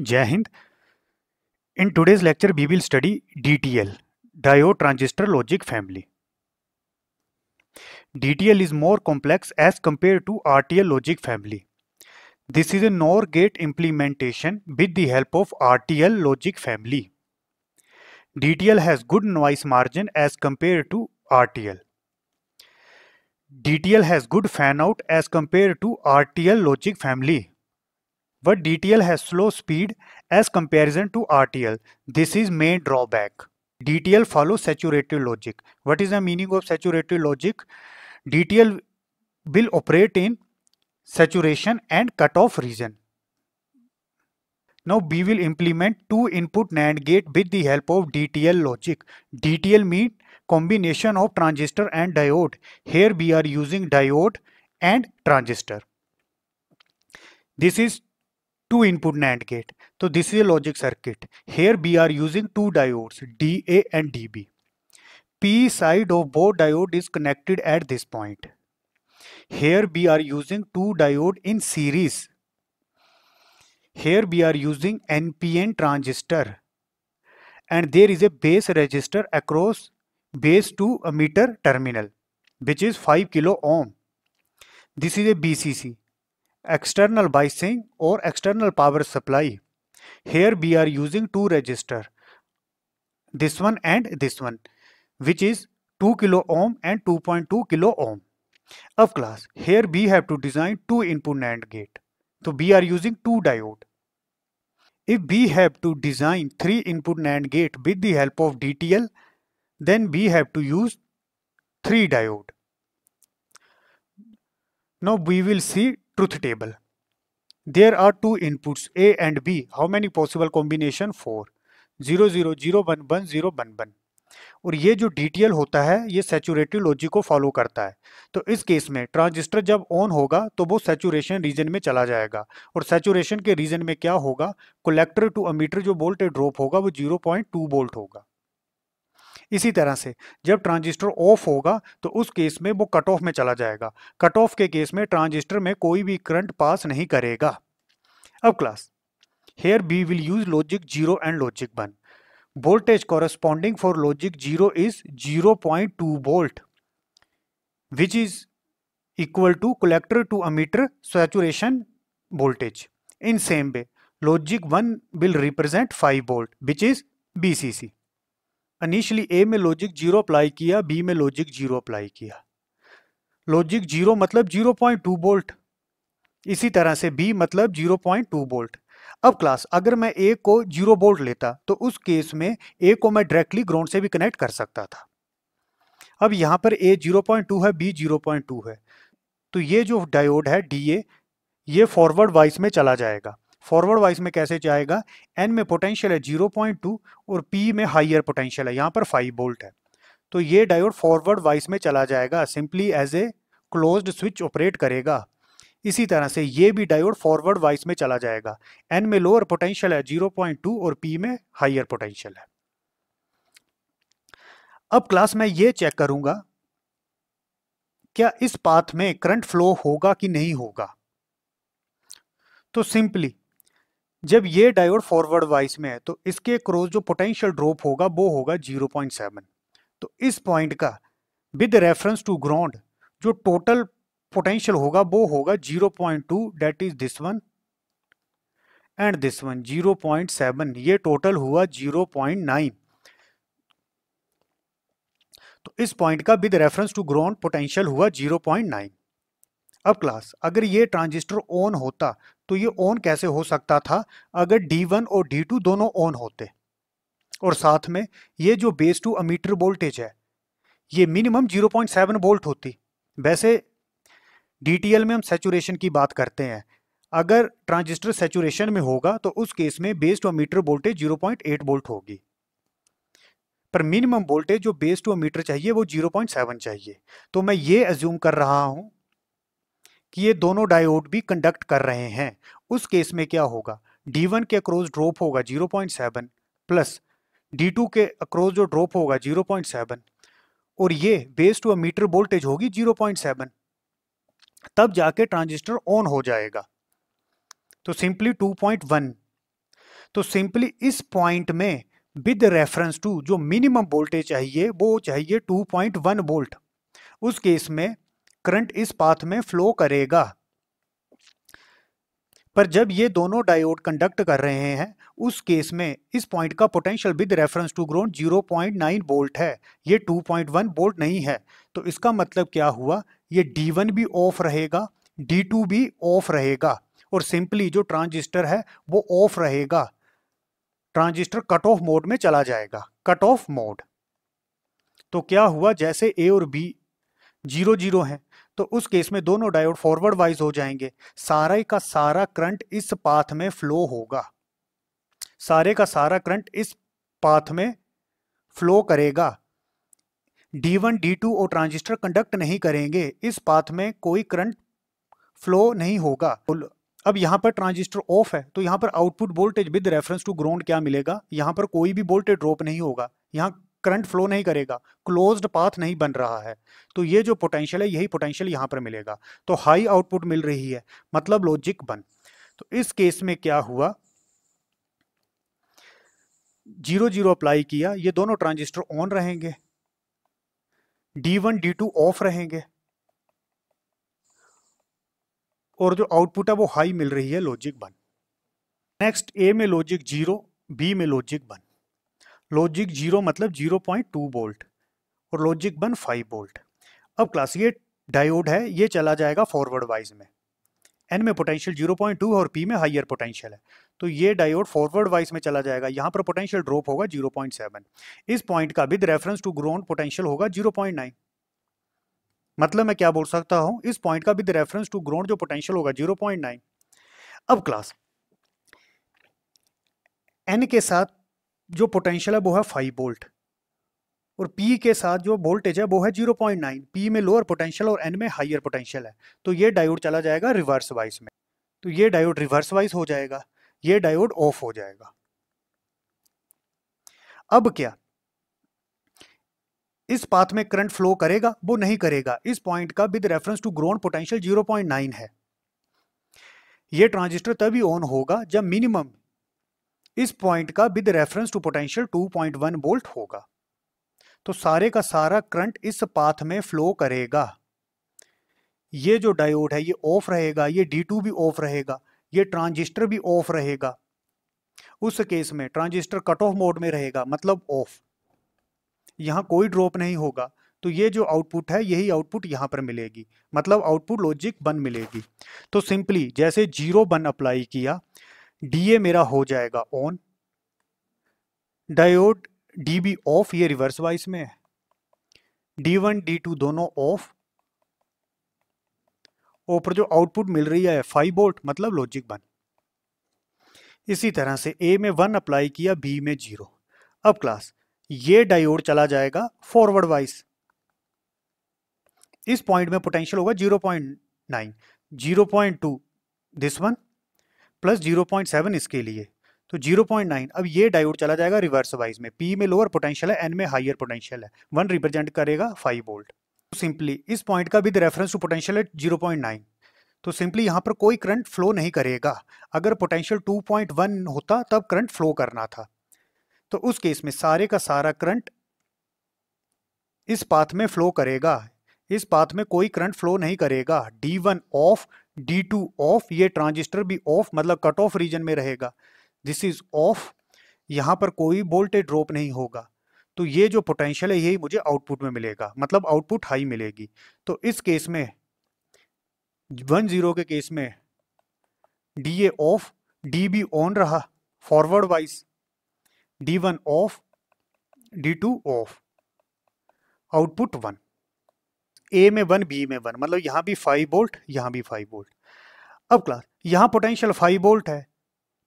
जय हिंद in today's lecture we will study D DTL diode transistor logic family L is more complex as compare to R T L logic family this is a NOR gate implementation with the help of R T L logic family L has good noise margin as compare to R T T L L D has good fan out as compare to R T L logic family but DTL has slow speed as comparison to RTL. This is main drawback. DTL follows saturated logic. What is the meaning of saturated logic? DTL will operate in saturation and cutoff region. Now we will implement two input NAND gate with the help of DTL logic. DTL means combination of transistor and diode. Here we are using diode and transistor. This is two input NAND gate. So this is a logic circuit. Here we are using two diodes DA and DB. P side of both diode is connected at this point. Here we are using two diode in series. Here we are using NPN transistor and there is a base resistor across base to emitter terminal which is 5 kilo ohm. This is a BCC external biasing or external power supply. Here we are using two resistor, this one and this one, which is 2 kilo ohm and 2.2 kilo ohm. Of class, here we have to design two input NAND gate. So we are using two diode. If we have to design three input NAND gate with the help of DTL, then we have to use three diode. Now we will see truth table. There are two inputs A and B. How many possible combination? 4. Zero zero zero one one और ये जो D होता है ये सेचुरेटिव logic को follow करता है तो इस केस में ट्रांजिस्टर जब ऑन होगा तो वो सेचुरेशन रीजन में चला जाएगा और सेचुरेशन के रीजन में क्या होगा कलेक्टर टू अमीटर जो वोल्टेज ड्रॉप होगा वो 0.2 वोल्ट होगा इसी तरह से जब ट्रांजिस्टर ऑफ होगा तो उस केस में वो कट ऑफ में चला जाएगा कट ऑफ के केस में ट्रांजिस्टर में कोई भी करंट पास नहीं करेगा अब class here we will use logic zero and logic one voltage corresponding for logic zero is zero point two volt which is equal to collector to emitter saturation voltage in same way logic one will represent five volt which is V C C initially A में logic zero apply किया B में logic zero apply किया logic zero मतलब zero point two volt इसी तरह से B मतलब zero point two volt अब क्लास अगर मैं ए को जीरो बोल्ट लेता तो उस केस में ए को मैं डायरेक्टली ग्राउंड से भी कनेक्ट कर सकता था अब यहाँ पर ए जीरो पॉइंट टू है बी जीरो पॉइंट टू है तो ये जो डायोड है डी ए ये फॉरवर्ड वाइस में चला जाएगा फॉरवर्ड वाइज में कैसे जाएगा एन में पोटेंशियल है 0.2 और पी में हाइयर पोटेंशियल है यहाँ पर 5 बोल्ट है तो ये डायोड फॉरवर्ड वाइज में चला जाएगा simply as a closed switch operate करेगा इसी तरह से ये भी डायोड फॉरवर्ड वाइज में चला जाएगा एन में लोअर पोटेंशियल है टू और पी में हाइयर पोटेंशियल है अब क्लास में ये चेक करूंगा क्या इस पाथ में करंट फ्लो होगा कि नहीं होगा तो सिंपली जब ये डायोड फॉरवर्ड वाइस में है तो इसके क्रोस जो पोटेंशियल ड्रॉप होगा वो होगा 0.7 तो इस पॉइंट का विद रेफरेंस टू ग्राउंड जो टोटल पोटेंशियल होगा वो होगा 0.2 point two that is this one and this one 0.7 ये टोटल हुआ 0.9 तो इस पॉइंट का with reference to ground potential हुआ 0.9 अब क्लास अगर ये ट्रांजिस्टर ऑन होता तो ये ऑन कैसे हो सकता था अगर D1 और D2 दोनों ऑन होते और साथ में ये जो बेस टू अमीटर वोल्टेज है ये मिनिमम 0.7 पॉइंट वोल्ट होती वैसे डीटीएल में हम सेचुरेशन की बात करते हैं अगर ट्रांजिस्टर सेचुरेशन में होगा तो उस केस में base to emitter voltage 0.8 point होगी पर मिनिमम वोल्टेज जो बेस टू अमीटर चाहिए वो 0.7 चाहिए तो मैं ये एज्यूम कर रहा हूँ कि ये दोनों डायोड भी कंडक्ट कर रहे हैं उस केस में क्या होगा D1 के अक्रोस ड्रॉप होगा 0.7 प्लस टू के अक्रोस जो ड्रॉप होगा 0.7 और ये base to emitter voltage होगी 0.7 तब जाके ट्रांजिस्टर ऑन हो जाएगा तो सिंपली 2.1 तो सिंपली इस पॉइंट में विद रेफरेंस टू जो मिनिमम वोल्टेज चाहिए वो चाहिए 2.1 वोल्ट उस केस में करंट इस पाथ में फ्लो करेगा पर जब ये दोनों डायोड कंडक्ट कर रहे हैं उस केस में इस पॉइंट का potential with reference to ground 0.9 volt है ये 2.1 वोल्ट नहीं है तो इसका मतलब क्या हुआ ये D1 भी ऑफ रहेगा D2 भी ऑफ रहेगा और सिंपली जो ट्रांजिस्टर है वो ऑफ रहेगा ट्रांजिस्टर कट ऑफ मोड में चला जाएगा कट ऑफ मोड तो क्या हुआ जैसे ए और बी जीरो जीरो हैं तो उस केस में दोनों डायोड फॉरवर्ड वाइज हो जाएंगे सारा का सारा करंट इस पाथ में फ्लो होगा सारे का सारा करंट इस पाथ में फ्लो करेगा D1, D2 और ट्रांजिस्टर कंडक्ट नहीं करेंगे इस पाथ में कोई करंट फ्लो नहीं होगा अब यहां पर ट्रांजिस्टर ऑफ है तो यहां पर output voltage with reference to ground क्या मिलेगा यहां पर कोई भी वोल्टेज ड्रॉप नहीं होगा यहां करंट फ्लो नहीं करेगा क्लोज्ड पाथ नहीं बन रहा है तो ये जो पोटेंशियल है यही पोटेंशियल यहाँ पर मिलेगा तो हाई आउटपुट मिल रही है मतलब लॉजिक बन तो इस केस में क्या हुआ जीरो जीरो अप्लाई किया ये दोनों ट्रांजिस्टर ऑन रहेंगे D one D two off रहेंगे और जो आउटपुट है वो हाई मिल रही है लॉजिक वन नेक्स्ट ए में लॉजिक जीरो बी में लॉजिक वन लॉजिक जीरो मतलब जीरो पॉइंट टू बोल्ट और लॉजिक वन फाइव बोल्ट अब क्लास ये डायोड है ये चला जाएगा फॉरवर्ड वाइज में एन में पोटेंशियल जीरो पॉइंट टू और पी में हाइयर पोटेंशियल है तो ये डायोड फॉरवर्ड वाइज में चला जाएगा यहाँ पर पोटेंशियल ड्रॉप होगा जीरो पॉइंट सेवन इस पॉइंट का with reference to ground potential होगा जीरो पॉइंट नाइन मतलब मैं क्या बोल सकता हूँ इस पॉइंट का विद रेफरेंस टू ग्राउंड जो पोटेंशियल होगा जीरो पॉइंट नाइन अब क्लास एन के साथ जो पोटेंशियल है वो है फाइव वोल्ट और P के साथ जो वोल्टेज है वो है जीरो पॉइंट नाइन पी में लोअर पोटेंशियल और N में हाइयर पोटेंशियल है तो ये डायोड चला जाएगा रिवर्स वाइज में तो ये डायोड रिवर्स वाइज हो जाएगा ये डायोड ऑफ हो जाएगा अब क्या इस पाथ में करंट फ्लो करेगा वो नहीं करेगा इस पॉइंट का with reference to ground potential zero point nine है ये ट्रांजिस्टर तभी ऑन होगा जब मिनिमम इस पॉइंट का with reference to potential 2.1 volt होगा तो सारे का सारा करंट इस पाथ में फ्लो करेगा ये जो डायोड है ये ऑफ रहेगा ये डी भी ऑफ रहेगा ये ट्रांजिस्टर भी ऑफ रहेगा उस केस में ट्रांजिस्टर कट ऑफ मोड में रहेगा मतलब ऑफ यहां कोई ड्रॉप नहीं होगा तो ये जो आउटपुट है यही आउटपुट यहां पर मिलेगी मतलब आउटपुट लॉजिक बन मिलेगी तो सिंपली जैसे जीरो बन अप्लाई किया डीए मेरा हो जाएगा ऑन डायोड डीबी ऑफ ये रिवर्स वाइज में है डी वन डी टू दोनों ऑफ ऊपर जो आउटपुट मिल रही है फाइव वोल्ट मतलब लॉजिक वन इसी तरह से ए में वन अप्लाई किया बी में जीरो अब क्लास ये डायोड चला जाएगा फॉरवर्ड वाइज इस पॉइंट में पोटेंशियल होगा zero point nine zero point two this one plus zero point seven इसके लिए तो जीरो पॉइंट नाइन अब ये डायोड चला जाएगा रिवर्स वाइज में पी में लोअर पोटेंशियल है एन में हायर पोटेंशियल है वन रिप्रेजेंट करेगा फाइव वोल्ट सिंपली इस पॉइंट का विद रेफरेंस टू पोटेंशियल है जीरो पॉइंट नाइन तो सिंपली यहाँ पर कोई करंट फ्लो नहीं करेगा अगर पोटेंशियल 2.1 होता तब करंट फ्लो करना था तो उस केस में सारे का सारा करंट इस पाथ में फ्लो करेगा इस पाथ में कोई करंट फ्लो नहीं करेगा one off D two off ये ट्रांजिस्टर भी ऑफ मतलब कट ऑफ रीजन में रहेगा दिस इज ऑफ यहाँ पर कोई वोल्टेज ड्रॉप नहीं होगा तो ये जो पोटेंशियल है यही मुझे आउटपुट में मिलेगा मतलब आउटपुट हाई मिलेगी तो इस केस में वन जीरो के केस में D A off D B on रहा forward wise D one off D two off output one A में वन बी में वन मतलब यहाँ भी फाइव वोल्ट यहाँ भी फाइव वोल्ट अब क्लास यहाँ पोटेंशियल फाइव वोल्ट है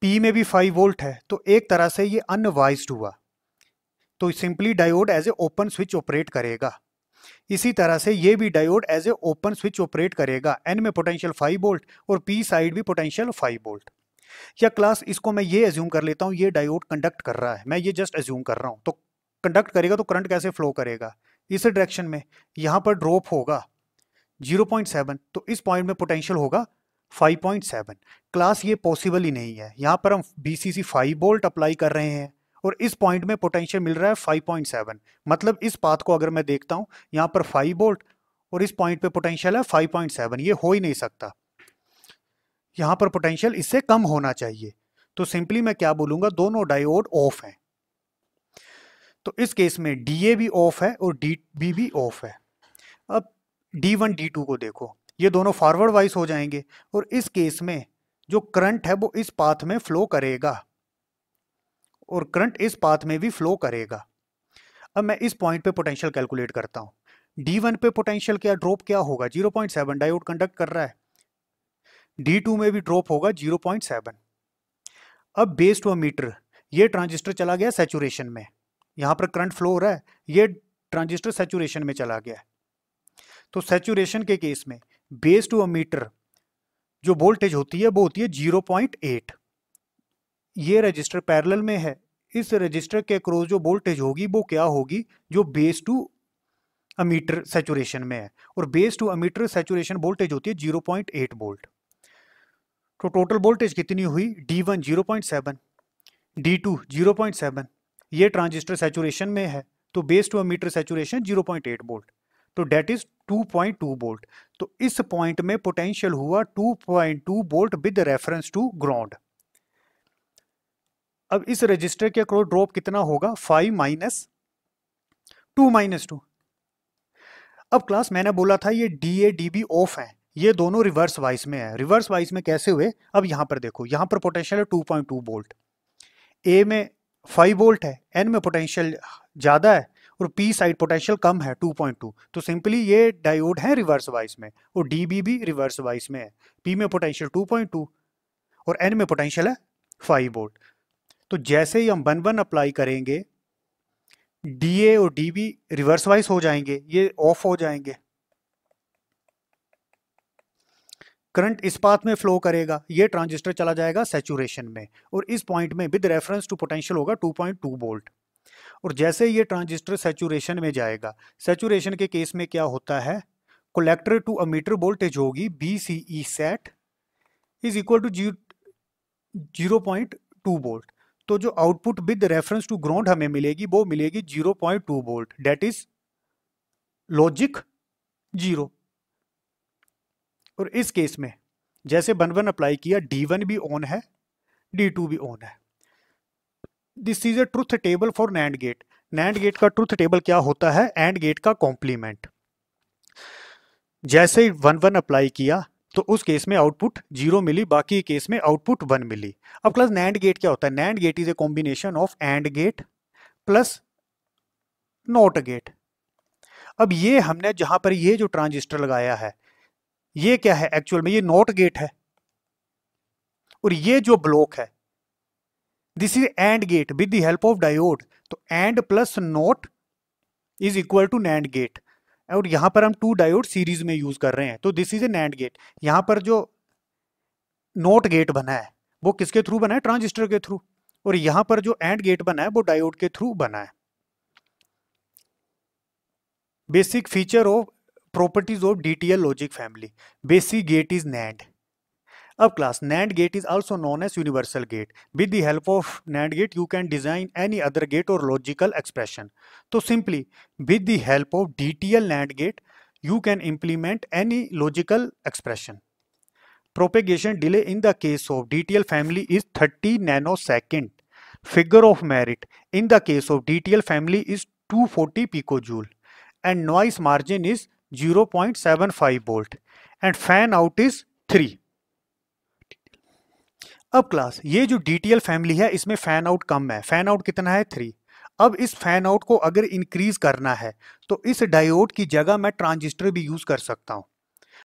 पी में भी फाइव वोल्ट है तो एक तरह से ये अनवाइज हुआ तो simply diode as a open switch operate करेगा इसी तरह से ये भी diode as a open switch operate करेगा एन में पोटेंशियल फाइव वोल्ट और पी साइड भी पोटेंशियल फाइव वोल्ट या क्लास इसको मैं ये एज्यूम कर लेता हूँ ये डायोड कंडक्ट कर रहा है मैं ये जस्ट एज्यूम कर रहा हूँ तो कंडक्ट करेगा तो करंट कैसे फ्लो करेगा इस डायरेक्शन में यहां पर ड्रॉप होगा 0.7 तो इस पॉइंट में पोटेंशियल होगा 5.7 क्लास ये पॉसिबल ही नहीं है यहां पर हम B C C five volt apply कर रहे हैं और इस पॉइंट में पोटेंशियल मिल रहा है 5.7 मतलब इस पाथ को अगर मैं देखता हूं यहां पर 5 बोल्ट और इस पॉइंट पे पोटेंशियल है 5.7 ये हो ही नहीं सकता यहां पर पोटेंशियल इससे कम होना चाहिए तो सिंपली मैं क्या बोलूंगा दोनों डायोड ऑफ हैं तो इस केस में डी ए भी ऑफ है और डी बी भी ऑफ है अब डी वन डी टू को देखो ये दोनों फॉरवर्ड वाइज हो जाएंगे और इस केस में जो करंट है वो इस पाथ में फ्लो करेगा और करंट इस पाथ में भी फ्लो करेगा अब मैं इस पॉइंट पे पोटेंशियल कैलकुलेट करता हूँ डी वन पे पोटेंशियल क्या ड्रॉप क्या होगा zero point seven diode conduct कर रहा है डी टू में भी ड्रॉप होगा जीरो पॉइंट सेवन अब बेस्ड वो मीटर ये ट्रांजिस्टर चला गया सेचुरेशन में यहाँ पर करंट फ्लो हो रहा है ये ट्रांजिस्टर सेचुरेशन में चला गया है तो सेचुरेशन के केस में बेस टू अमीटर जो वोल्टेज होती है वो होती है जीरो पॉइंट एट ये रजिस्टर पैरेलल में है इस रजिस्टर के अक्रोस जो वोल्टेज होगी वो क्या होगी जो बेस टू अमीटर सेचुरेशन में है और base to emitter saturation voltage होती है जीरो पॉइंट एट वोल्ट तो टोटल वोल्टेज कितनी हुई D D one zero point seven two zero point seven ये ट्रांजिस्टर सेचुरेशन में है तो base to emitter saturation 0.8 volt तो डेट इज 2.2 बोल्ट तो इस पॉइंट में पोटेंशियल हुआ 2.2 volt with reference to ground अब इस रजिस्टर के अक्रॉस ड्रॉप कितना होगा five minus to minus two अब क्लास मैंने बोला था ये D A D B off है ये दोनों रिवर्स वाइज में है रिवर्स वाइज में कैसे हुए अब यहां पर देखो यहां पर पोटेंशियल है 2.2 बोल्ट ए में फाइव वोल्ट है एन में पोटेंशियल ज़्यादा है और पी साइड पोटेंशियल कम है 2.2 तो सिंपली ये डायोड है रिवर्स वाइज में और डी बी भी रिवर्स वाइज में है पी में पोटेंशियल 2.2 और एन में पोटेंशियल है 5 वोल्ट तो जैसे ही हम वन वन अप्लाई करेंगे डी ए और डी बी रिवर्स वाइज हो जाएंगे ये ऑफ हो जाएंगे करंट इस पाथ में फ्लो करेगा ये ट्रांजिस्टर चला जाएगा सेचुरेशन में और इस पॉइंट में विद रेफरेंस टू पोटेंशियल होगा 2.2 वोल्ट और जैसे ये ट्रांजिस्टर सेचुरेशन में जाएगा सेचुरेशन के केस में क्या होता है कोलेक्टर टू अमीटर वोल्टेज होगी B C E set is equal to जी जीरो पॉइंट टू वोल्ट तो जो output with reference to ground हमें मिलेगी वो मिलेगी zero point two volt that is logic zero और इस केस में जैसे वन वन अप्लाई किया डी वन भी ऑन है डी टू भी ऑन है this is a truth table for NAND gate NAND gate का ट्रुथ टेबल क्या होता है एंड गेट का कॉम्प्लीमेंट जैसे वन वन अप्लाई किया तो उस केस में आउटपुट जीरो मिली बाकी केस में आउटपुट वन मिली अब क्लास नैंड गेट क्या होता है NAND gate is a combination of AND gate plus NOT gate अब ये हमने जहां पर ये जो ट्रांजिस्टर लगाया है ये क्या है एक्चुअल में ये नॉट गेट है और ये जो ब्लॉक है this is AND gate with the help of diode तो AND plus NOT is equal to NAND gate और यहां पर हम टू डायोड सीरीज में यूज कर रहे हैं तो this is a NAND gate यहां पर जो नोट गेट बना है वो किसके थ्रू बना है ट्रांजिस्टर के थ्रू और यहां पर जो एंड गेट बना है वो डायोड के थ्रू बना है basic feature of properties of DTL logic family. Basic gate is NAND. Up class NAND gate is also known as universal gate. With the help of NAND gate you can design any other gate or logical expression. So simply with the help of DTL NAND gate you can implement any logical expression. Propagation delay in the case of DTL family is 30 nanosecond. Figure of merit in the case of DTL family is 240 picojoule and noise margin is 0.75 volt and fan out is three अब class ये जो D family है इसमें fan out कम है fan out कितना है three अब इस फैन आउट को अगर इंक्रीज करना है तो इस डायोड की जगह मैं ट्रांजिस्टर भी यूज कर सकता हूँ